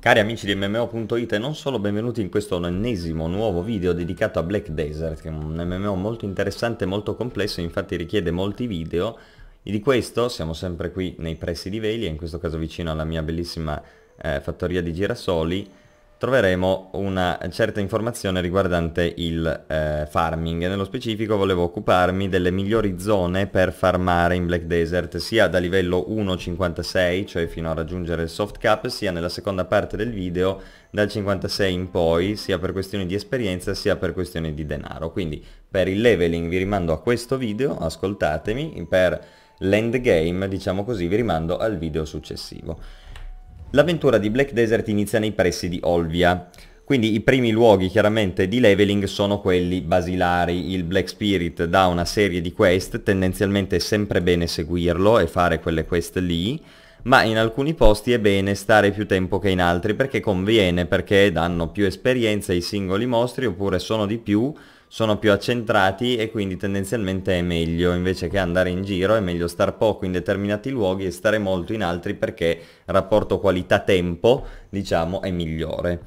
Cari amici di MMO.it e non solo, benvenuti in questo ennesimo nuovo video dedicato a Black Desert, che è un MMO molto interessante e molto complesso, infatti richiede molti video. E di questo siamo sempre qui nei pressi di Velia, in questo caso vicino alla mia bellissima eh, fattoria di girasoli, troveremo una certa informazione riguardante il eh, farming. Nello specifico volevo occuparmi delle migliori zone per farmare in Black Desert, sia da livello 1.56, cioè fino a raggiungere il soft cap, sia nella seconda parte del video dal 56 in poi, sia per questioni di esperienza sia per questioni di denaro. Quindi per il leveling vi rimando a questo video, ascoltatemi, per l'endgame, diciamo così, vi rimando al video successivo. L'avventura di Black Desert inizia nei pressi di Olvia, quindi i primi luoghi chiaramente di leveling sono quelli basilari, il Black Spirit dà una serie di quest, tendenzialmente è sempre bene seguirlo e fare quelle quest lì, ma in alcuni posti è bene stare più tempo che in altri perché conviene, perché danno più esperienza ai singoli mostri oppure sono di più, sono più accentrati e quindi tendenzialmente è meglio, invece che andare in giro è meglio star poco in determinati luoghi e stare molto in altri perché rapporto qualità-tempo diciamo è migliore.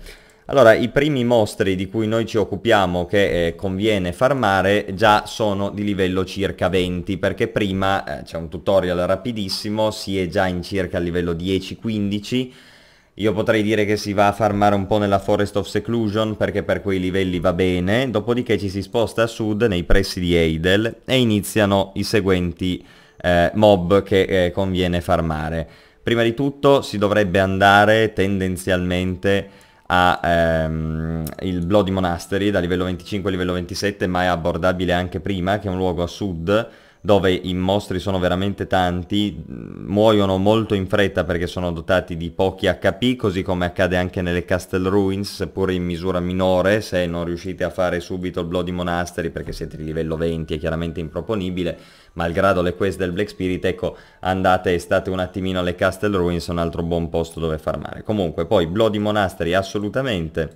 Allora, i primi mostri di cui noi ci occupiamo che eh, conviene farmare già sono di livello circa 20, perché prima eh, c'è un tutorial rapidissimo, si è già in circa il livello 10-15, io potrei dire che si va a farmare un po' nella Forest of Seclusion perché per quei livelli va bene, dopodiché ci si sposta a sud nei pressi di Eidel e iniziano i seguenti eh, mob che eh, conviene farmare. Prima di tutto si dovrebbe andare tendenzialmente ha ehm, il Bloody Monastery da livello 25 a livello 27 ma è abbordabile anche prima che è un luogo a sud dove i mostri sono veramente tanti, mm, muoiono molto in fretta perché sono dotati di pochi HP, così come accade anche nelle Castle Ruins, seppur in misura minore, se non riuscite a fare subito il Bloody Monastery perché siete di livello 20 è chiaramente improponibile, malgrado le quest del Black Spirit, ecco, andate e state un attimino alle Castle Ruins, un altro buon posto dove farmare. Comunque, poi Bloody Monastery assolutamente,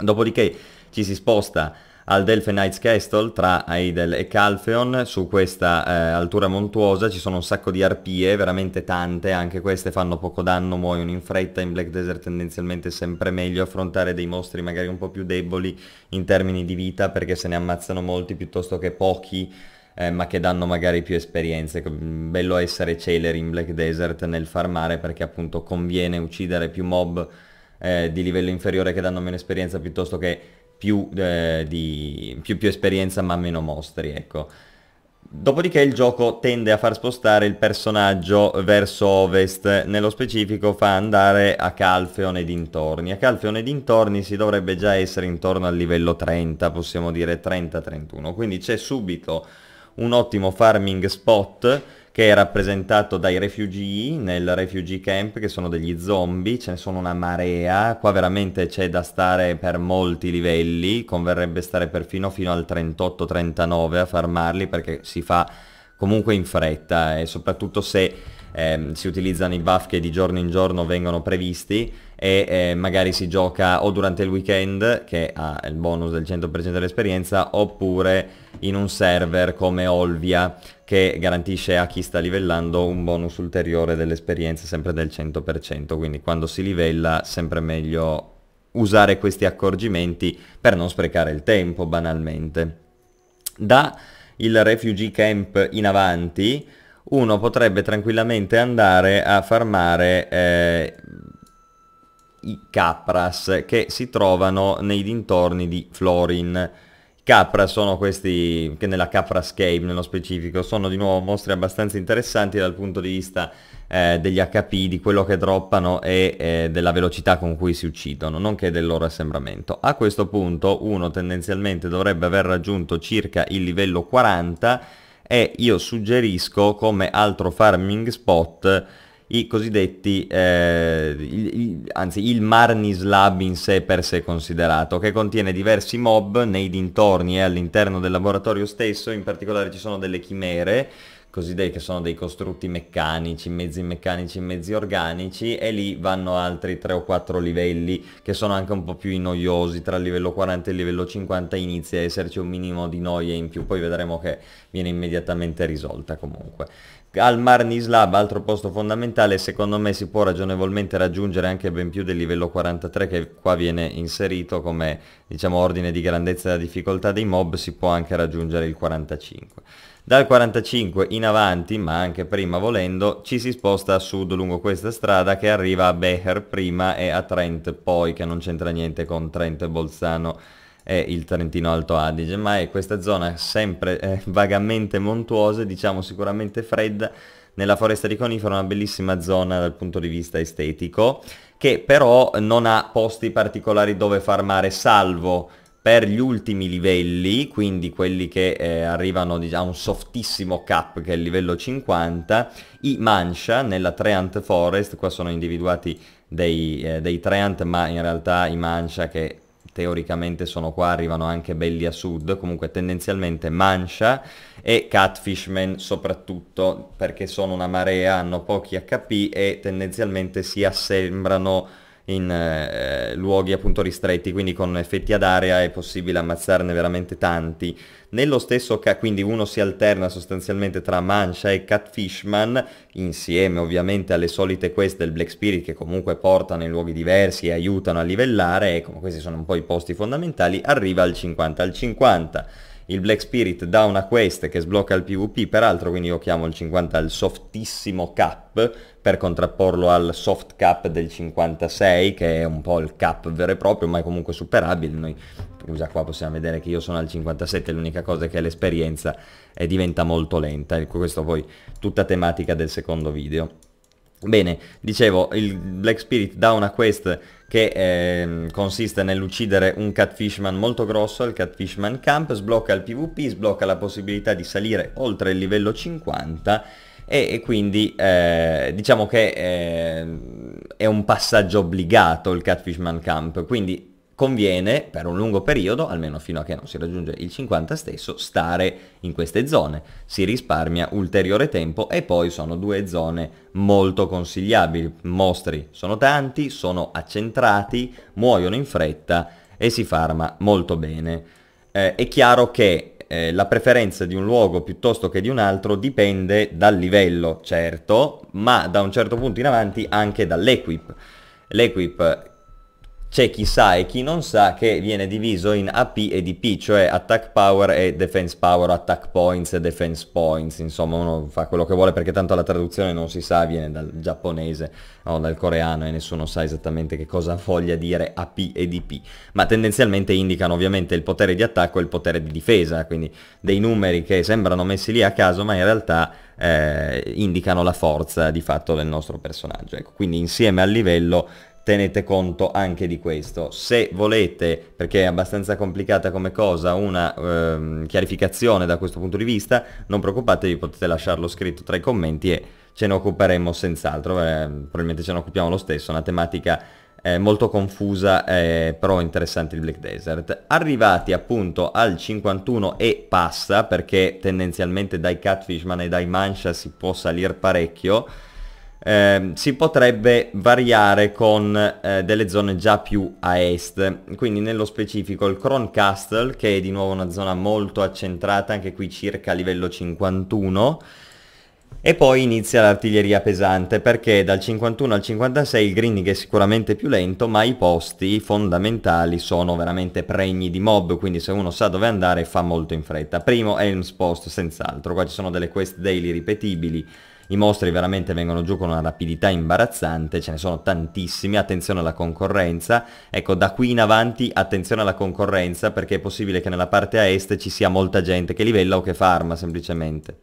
dopodiché ci si sposta al Delphenite's Castle tra Eidel e Calfeon, su questa eh, altura montuosa ci sono un sacco di arpie, veramente tante, anche queste fanno poco danno, muoiono in fretta, in Black Desert tendenzialmente è sempre meglio affrontare dei mostri magari un po' più deboli in termini di vita perché se ne ammazzano molti piuttosto che pochi eh, ma che danno magari più esperienze. Mm, bello essere celeri in Black Desert nel farmare perché appunto conviene uccidere più mob eh, di livello inferiore che danno meno esperienza piuttosto che più, eh, di, più, più esperienza ma meno mostri, ecco. Dopodiché il gioco tende a far spostare il personaggio verso ovest, nello specifico fa andare a Calfeon e dintorni. A Calfeon e dintorni si dovrebbe già essere intorno al livello 30, possiamo dire 30-31, quindi c'è subito un ottimo farming spot che è rappresentato dai refugee nel refugee camp, che sono degli zombie, ce ne sono una marea, qua veramente c'è da stare per molti livelli, converrebbe stare perfino fino al 38-39 a farmarli perché si fa comunque in fretta e eh, soprattutto se ehm, si utilizzano i buff che di giorno in giorno vengono previsti, e eh, magari si gioca o durante il weekend che ha il bonus del 100% dell'esperienza oppure in un server come Olvia che garantisce a chi sta livellando un bonus ulteriore dell'esperienza sempre del 100% quindi quando si livella sempre meglio usare questi accorgimenti per non sprecare il tempo banalmente da il refugee camp in avanti uno potrebbe tranquillamente andare a farmare eh, i capras che si trovano nei dintorni di Florin. Capra sono questi che nella Capras Cave nello specifico sono di nuovo mostri abbastanza interessanti dal punto di vista eh, degli HP, di quello che droppano e eh, della velocità con cui si uccidono, nonché del loro assembramento. A questo punto uno tendenzialmente dovrebbe aver raggiunto circa il livello 40 e io suggerisco come altro farming spot i cosiddetti, eh, il, il, anzi il Marnis Lab in sé per sé considerato, che contiene diversi mob nei dintorni e all'interno del laboratorio stesso, in particolare ci sono delle chimere, cosiddette che sono dei costrutti meccanici, mezzi meccanici mezzi organici e lì vanno altri 3 o 4 livelli che sono anche un po' più noiosi, tra il livello 40 e il livello 50 inizia a esserci un minimo di noia in più, poi vedremo che viene immediatamente risolta comunque. Al Marnislab, altro posto fondamentale, secondo me si può ragionevolmente raggiungere anche ben più del livello 43 che qua viene inserito come diciamo, ordine di grandezza della difficoltà dei mob, si può anche raggiungere il 45. Dal 45 in avanti, ma anche prima volendo, ci si sposta a sud lungo questa strada che arriva a Becher prima e a Trent poi, che non c'entra niente con Trent e Bolzano è il Trentino Alto Adige, ma è questa zona sempre eh, vagamente montuosa, diciamo sicuramente fredda, nella foresta di conifera una bellissima zona dal punto di vista estetico, che però non ha posti particolari dove farmare, salvo per gli ultimi livelli, quindi quelli che eh, arrivano diciamo, a un softissimo cap che è il livello 50, i Mancia nella Treant Forest, qua sono individuati dei, eh, dei Treant ma in realtà i Mancia che teoricamente sono qua, arrivano anche belli a sud, comunque tendenzialmente mancia e catfishman soprattutto perché sono una marea, hanno pochi HP e tendenzialmente si assembrano in eh, eh, luoghi appunto ristretti, quindi con effetti ad area è possibile ammazzarne veramente tanti. Nello stesso caso, quindi uno si alterna sostanzialmente tra Mancia e Catfishman, insieme ovviamente alle solite quest del Black Spirit che comunque portano in luoghi diversi e aiutano a livellare, ecco, questi sono un po' i posti fondamentali, arriva al 50 al 50 il Black Spirit dà una quest che sblocca il PvP, peraltro quindi io chiamo il 50 il softissimo cap per contrapporlo al soft cap del 56 che è un po' il cap vero e proprio ma è comunque superabile, noi scusa qua possiamo vedere che io sono al 57, l'unica cosa è che l'esperienza diventa molto lenta, ecco, questo poi tutta tematica del secondo video. Bene, dicevo, il Black Spirit dà una quest che eh, consiste nell'uccidere un Catfishman molto grosso, il Catfishman Camp, sblocca il PvP, sblocca la possibilità di salire oltre il livello 50 e, e quindi eh, diciamo che eh, è un passaggio obbligato il Catfishman Camp, quindi conviene per un lungo periodo, almeno fino a che non si raggiunge il 50 stesso, stare in queste zone. Si risparmia ulteriore tempo e poi sono due zone molto consigliabili. Mostri sono tanti, sono accentrati, muoiono in fretta e si farma molto bene. Eh, è chiaro che eh, la preferenza di un luogo piuttosto che di un altro dipende dal livello, certo, ma da un certo punto in avanti anche dall'equip. L'equip c'è chi sa e chi non sa che viene diviso in AP e DP, cioè attack power e defense power, attack points e defense points, insomma uno fa quello che vuole perché tanto la traduzione non si sa, viene dal giapponese o dal coreano e nessuno sa esattamente che cosa voglia dire AP e DP, ma tendenzialmente indicano ovviamente il potere di attacco e il potere di difesa, quindi dei numeri che sembrano messi lì a caso ma in realtà eh, indicano la forza di fatto del nostro personaggio. Ecco, quindi insieme al livello tenete conto anche di questo. Se volete, perché è abbastanza complicata come cosa, una ehm, chiarificazione da questo punto di vista, non preoccupatevi, potete lasciarlo scritto tra i commenti e ce ne occuperemo senz'altro, eh, probabilmente ce ne occupiamo lo stesso, una tematica eh, molto confusa eh, però interessante il Black Desert. Arrivati appunto al 51 e passa, perché tendenzialmente dai Catfishman e dai Mancha si può salire parecchio, eh, si potrebbe variare con eh, delle zone già più a est, quindi nello specifico il Croncastle che è di nuovo una zona molto accentrata, anche qui circa a livello 51, e poi inizia l'artiglieria pesante perché dal 51 al 56 il greening è sicuramente più lento ma i posti fondamentali sono veramente pregni di mob quindi se uno sa dove andare fa molto in fretta. Primo Helms Post senz'altro, qua ci sono delle quest daily ripetibili i mostri veramente vengono giù con una rapidità imbarazzante, ce ne sono tantissimi, attenzione alla concorrenza. Ecco, da qui in avanti attenzione alla concorrenza perché è possibile che nella parte a est ci sia molta gente che livella o che farma semplicemente.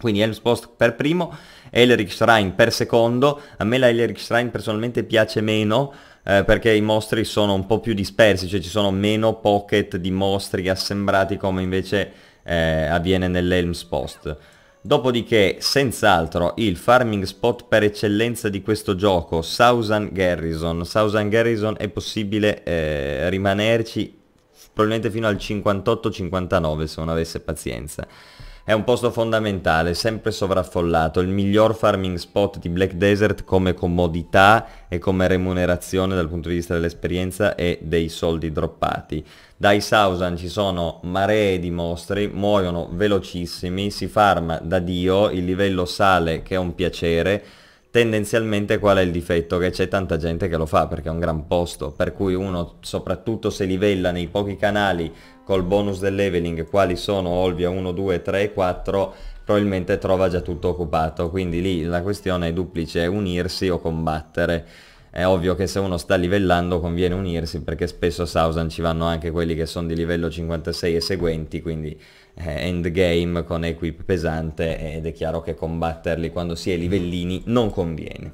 Quindi Helm's Post per primo, Elric Shrine per secondo, a me la Elric Shrine personalmente piace meno, eh, perché i mostri sono un po' più dispersi, cioè ci sono meno pocket di mostri assembrati come invece eh, avviene nell'Helm's Post. Dopodiché, senz'altro, il farming spot per eccellenza di questo gioco, Southern Garrison. Southern Garrison è possibile eh, rimanerci probabilmente fino al 58-59 se non avesse pazienza. È un posto fondamentale, sempre sovraffollato, il miglior farming spot di Black Desert come comodità e come remunerazione dal punto di vista dell'esperienza e dei soldi droppati. Dai Sausan ci sono maree di mostri, muoiono velocissimi, si farma da Dio, il livello sale che è un piacere. Tendenzialmente qual è il difetto? Che c'è tanta gente che lo fa perché è un gran posto, per cui uno soprattutto se livella nei pochi canali col bonus del leveling quali sono Olvia 1, 2, 3, 4 probabilmente trova già tutto occupato, quindi lì la questione è duplice, unirsi o combattere è ovvio che se uno sta livellando conviene unirsi perché spesso a Sausan ci vanno anche quelli che sono di livello 56 e seguenti, quindi eh, endgame con equip pesante ed è chiaro che combatterli quando si è livellini non conviene.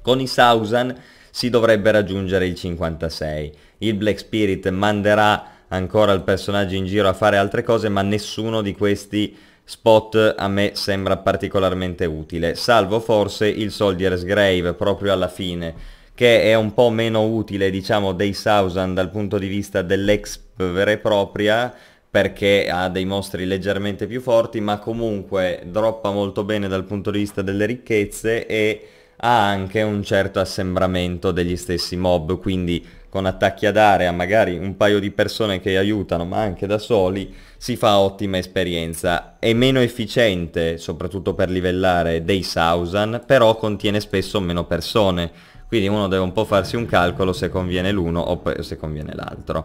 Con i Sausan si dovrebbe raggiungere il 56. Il Black Spirit manderà ancora il personaggio in giro a fare altre cose, ma nessuno di questi Spot a me sembra particolarmente utile, salvo forse il Soldier's Grave proprio alla fine, che è un po' meno utile diciamo dei Sausan dal punto di vista dell'exp vera e propria, perché ha dei mostri leggermente più forti, ma comunque droppa molto bene dal punto di vista delle ricchezze e ha anche un certo assembramento degli stessi mob, quindi con attacchi ad area, magari un paio di persone che aiutano, ma anche da soli, si fa ottima esperienza. È meno efficiente, soprattutto per livellare, dei Sausan, però contiene spesso meno persone, quindi uno deve un po' farsi un calcolo se conviene l'uno o se conviene l'altro.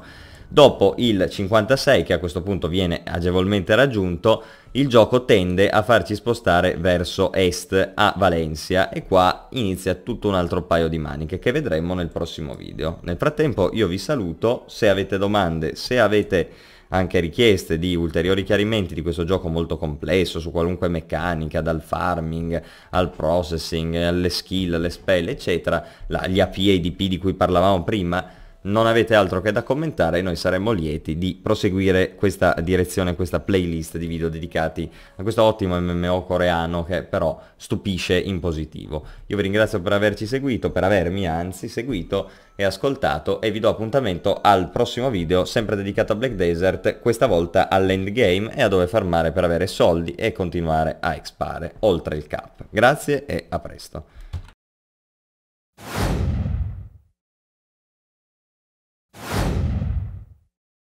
Dopo il 56, che a questo punto viene agevolmente raggiunto, il gioco tende a farci spostare verso est a Valencia e qua inizia tutto un altro paio di maniche che vedremo nel prossimo video. Nel frattempo io vi saluto, se avete domande, se avete anche richieste di ulteriori chiarimenti di questo gioco molto complesso su qualunque meccanica, dal farming al processing, alle skill, alle spell, eccetera, la, gli API e i DP di cui parlavamo prima, non avete altro che da commentare, noi saremmo lieti di proseguire questa direzione, questa playlist di video dedicati a questo ottimo MMO coreano che però stupisce in positivo. Io vi ringrazio per averci seguito, per avermi anzi seguito e ascoltato e vi do appuntamento al prossimo video sempre dedicato a Black Desert, questa volta all'endgame e a dove farmare per avere soldi e continuare a expare oltre il cap. Grazie e a presto.